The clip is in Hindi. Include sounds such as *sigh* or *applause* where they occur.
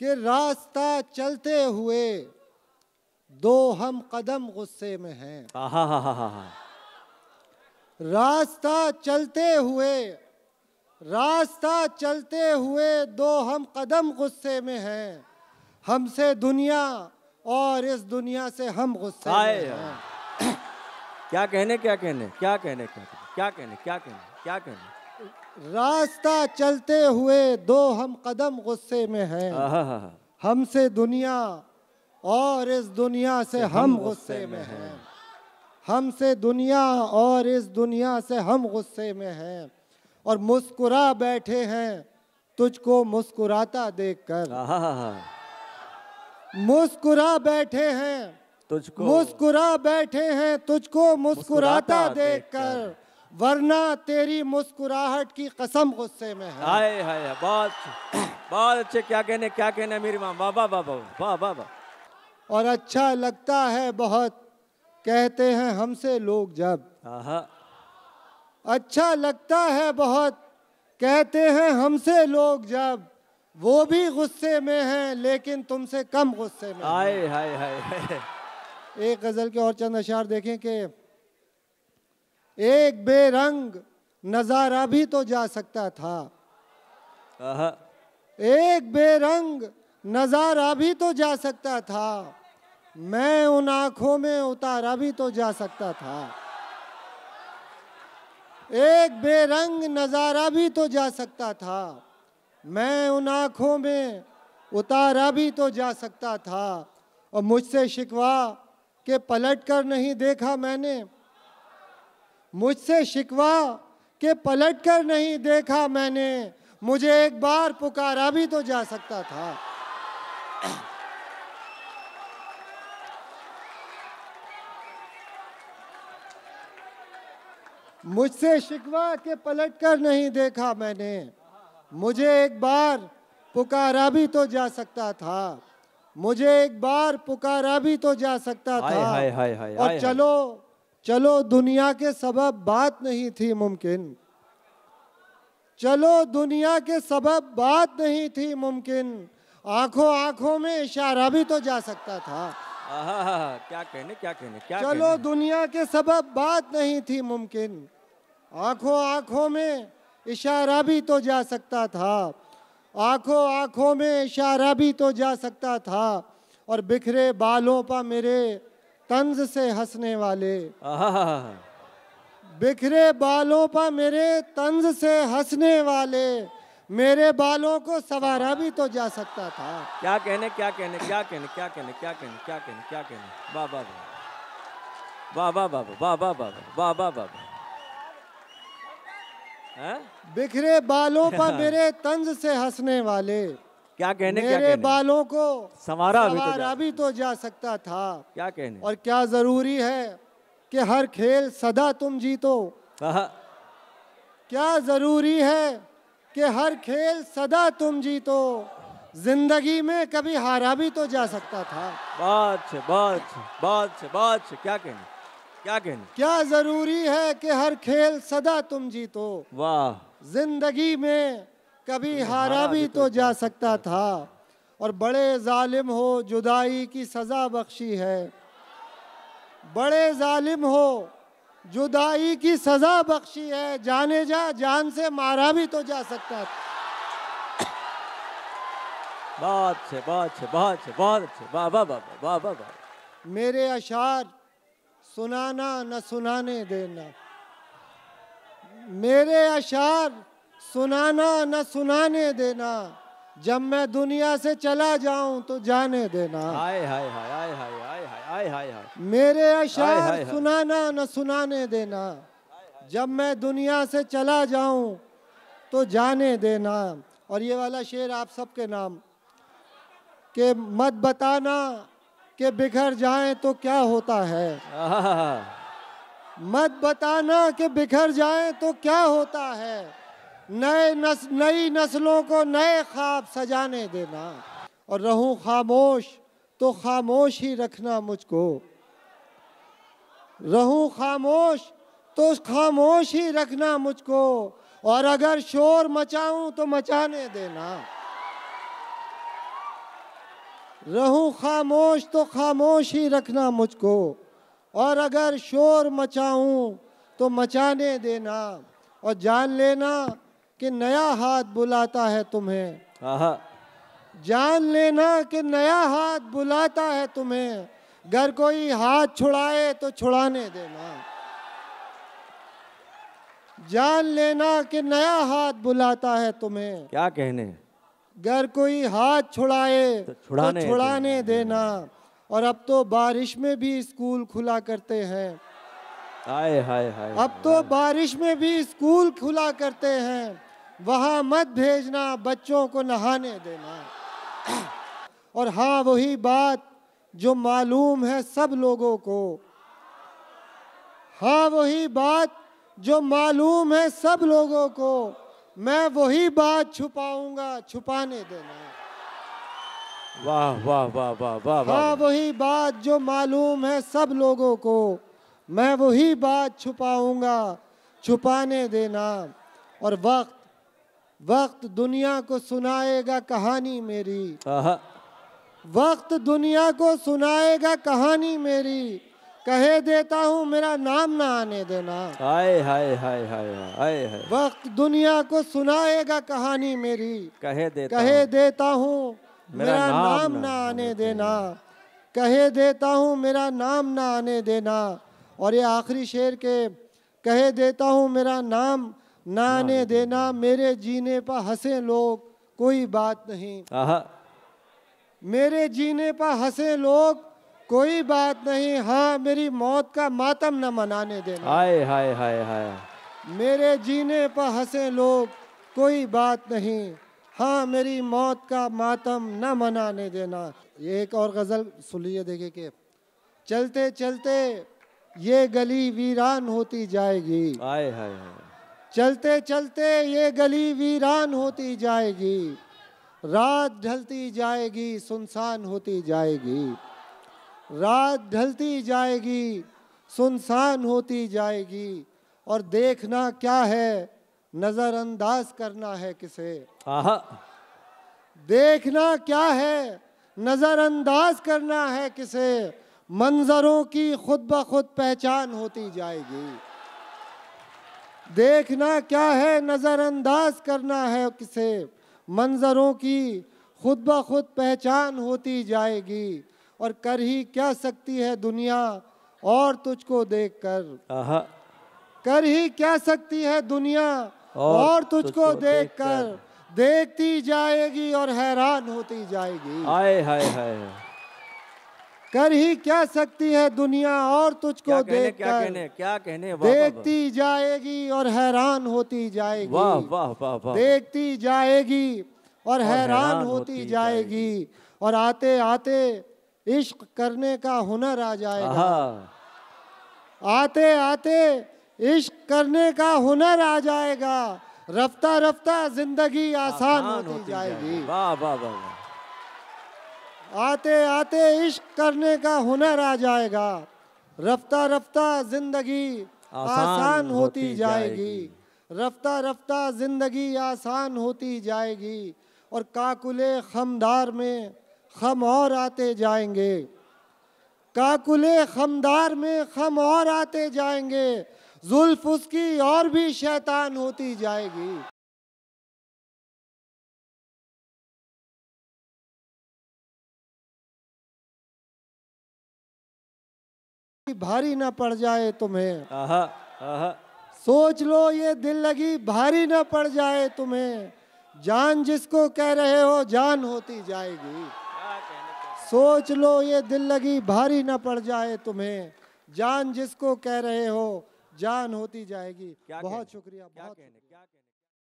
कि रास्ता चलते हुए दो हम कदम गुस्से में हैं रास्ता चलते हुए रास्ता चलते हुए दो हम कदम गुस्से में हैं हमसे दुनिया और इस दुनिया से हम गुस्से *coughs* क्या कहने क्या कहने क्या कहने क्या कहने क्या कहने क्या कहने क्या कहने रास्ता चलते हुए दो हम कदम गुस्से में हैं हमसे दुनिया और इस दुनिया से हम गुस्से में हैं हमसे दुनिया और इस दुनिया से हम गुस्से में हैं और मुस्कुरा बैठे हैं तुझको मुस्कुराता देखकर मुस्कुरा बैठे हैं तुझको मुस्कुरा बैठे हैं तुझको मुस्कुराता देखकर देख वरना तेरी मुस्कुराहट की कसम गुस्से में है हाय हाय बहुत बहुत अच्छे क्या कहने क्या कहने मेरी माँ वाह वाह वाह वाह वाह वाह और अच्छा लगता है बहुत कहते हैं हमसे लोग जब अच्छा लगता है बहुत कहते हैं हमसे लोग जब वो भी गुस्से में हैं लेकिन तुमसे कम गुस्से में हाय हाय हाय एक गज़ल के और चंद अशार देखें कि एक बेरंग नजारा भी तो जा सकता था एक बेरंग नजारा भी तो जा सकता था मैं उन आंखों में उतारा भी तो जा सकता था एक बेरंग नजारा भी तो जा सकता था मैं उन आंखों में उतारा भी तो जा सकता था और मुझसे शिकवा के पलट कर नहीं देखा मैंने मुझसे शिकवा के पलट कर नहीं देखा मैंने मुझे एक बार पुकारा भी तो जा सकता था मुझसे शिकवा के पलट कर नहीं देखा मैंने मुझे एक बार पुकारा भी तो जा सकता था मुझे एक बार पुकारा भी तो जा सकता था हाय हाय हाय हाय और चलो चलो दुनिया के सबब बात नहीं थी मुमकिन चलो दुनिया के सबब बात नहीं थी मुमकिन आंखों आंखों में इशारा भी तो जा सकता था आहा, क्या कहने क्या कहने क्या चलो कहने? दुनिया के सबब बात नहीं थी मुमकिन आंखों आंखों में इशारा भी तो जा सकता था आंखों आंखों में इशारा भी तो जा सकता था और बिखरे बालों पर मेरे तंज से हंसने वाले बिखरे बालों पर मेरे तंज से हंसने वाले मेरे बालों को सवारा भी तो जा सकता था क्या कहने क्या कहने क्या कहने क्या कहने क्या कहने क्या कहने क्या कहने बाबा वाह बाबा वाह बाबा वाह बाबा वाह बिखरे बालों पर *laughs* मेरे तंज से हंसने वाले क्या कहने मेरे क्या कहने? बालों को संवारा अभी तो जा, भी तो जा सकता था क्या कहने और क्या जरूरी है कि हर खेल सदा तुम जीतो क्या जरूरी है कि हर खेल सदा तुम जीतो जिंदगी में कभी हारा भी तो जा सकता था बात छे बात छे बात छे बात छे क्या कहने क्या कहने क्या जरूरी है कि हर खेल सदा तुम जीतो वाह जिंदगी में कभी हारा भी तो, तो जा सकता था और बड़े जालिम हो जुदाई की सज़ा बख्शी है बड़े जालिम हो जुदाई की सज़ा बख्शी है जाने जा जान से मारा भी तो जा सकता था *coughs* बहुत अच्छे बहुत अच्छे बहुत अच्छे बहुत अच्छे वाह वाह वाह वाह वाह वाह मेरे अशार सुनाना न सुनाने देना मेरे अशार सुनाना न सुनाने देना जब मैं दुनिया से चला जाऊं तो जाने देना हाय हाय हाय हाय हाय हाय हाय हाय हाय मेरे अशार सुनाना न सुनाने देना जब मैं दुनिया से चला जाऊं तो जाने देना और ये वाला शेर आप सबके नाम के मत बताना के बिखर जाए तो क्या होता है मत बताना के बिखर जाए तो क्या होता है नए नस नई नस्लों को नए ख्वाब सजाने देना और रहूं खामोश तो खामोश ही रखना मुझको रहूं खामोश तो खामोश ही रखना मुझको और अगर शोर मचाऊं तो मचाने देना रहूं खामोश तो खामोश ही रखना मुझको और अगर शोर मचाऊं तो मचाने देना और जान लेना कि नया हाथ बुलाता है तुम्हें जान लेना कि नया हाथ बुलाता है तुम्हें अगर कोई हाथ छुड़ाए तो छुड़ाने देना जान लेना कि नया हाथ बुलाता है तुम्हें क्या कहने अगर कोई हाथ छुड़ाए तो छुड़ाने, तो छुड़ाने देना और अब तो बारिश में भी स्कूल खुला करते हैं हाय हाय हाय अब तो बारिश में भी स्कूल खुला करते हैं वहाँ मत भेजना बच्चों को नहाने देना और हाँ वही बात जो मालूम है सब लोगों को हाँ वही बात जो मालूम है सब लोगों को मैं वही बात छुपाऊंगा छुपाने देना वाह वाह वाह वाह वाह हाँ वही बात जो मालूम है सब लोगों को मैं वही बात छुपाऊंगा छुपाने देना और वक्त वक्त दुनिया को सुनाएगा कहानी मेरी वक्त दुनिया को सुनाएगा कहानी मेरी कहे देता हूँ मेरा नाम ना आने देना हाय हाय हाय हाय हाय हाय वक्त दुनिया को सुनाएगा कहानी मेरी कहे देता कहे देता हूँ मेरा नाम, नाम ना आने देना कहे देता हूँ मेरा नाम ना आने देना और ये आखिरी शेर के कहे देता हूँ मेरा नाम आने देना मेरे जीने पर हंसे लोग कोई बात नहीं मेरे जीने पर हंसे लोग कोई बात नहीं हाँ मेरी मौत का मातम न मनाने देना हाय हाय हाय हाय मेरे जीने पर हंसे लोग कोई बात नहीं हाँ मेरी मौत का मातम न मनाने देना ये एक और गज़ल सुनिए देखे के चलते चलते ये गली वीरान होती जाएगी हाय हाय हाय चलते चलते ये गली वीरान होती जाएगी रात ढलती जाएगी सुनसान होती जाएगी रात ढलती जाएगी सुनसान होती जाएगी और देखना क्या है नज़रअंदाज करना है किसे देखना क्या है नज़रअंदाज करना है किसे मंजरों की खुद ब खुद पहचान होती जाएगी देखना क्या है नज़रअंदाज करना है किसे मंज़रों की खुद ब खुद पहचान होती जाएगी और कर ही क्या सकती है दुनिया और तुझको देख कर कर ही क्या सकती है दुनिया और, और तुझको, तुझको देख कर देखती जाएगी और हैरान होती जाएगी आए हाय हाय कर ही क्या सकती है दुनिया और तुझको देख क्या कहने क्या कहने देखती जाएगी और हैरान होती जाएगी वाह वाह वाह वाह देखती जाएगी और, हैरान होती, जाएगी।, जाएगी और आते आते इश्क करने का हुनर आ जाएगा आते आते इश्क करने का हुनर आ जाएगा रफ्ता रफ्ता जिंदगी आसान होती जाएगी वाह वाह वाह आते आते इश्क करने का हुनर आ जाएगा रफ्ता रफ्ता जिंदगी आसान, आसान होती, होती जाएगी रफ्ता रफ्ता जिंदगी आसान होती जाएगी और काकुले खमदार में खम और आते जाएंगे काकुले खमदार में खम और आते जाएंगे जुल्फ उसकी और भी शैतान होती जाएगी भारी ना पड़ जाए तुम्हें आहा, आहा। सोच लो ये दिल लगी भारी ना पड़ जाए तुम्हें जान जिसको कह रहे हो जान होती जाएगी सोच लो ये दिल लगी भारी ना पड़ जाए तुम्हें जान जिसको कह रहे हो जान होती जाएगी बहुत शुक्रिया बहुत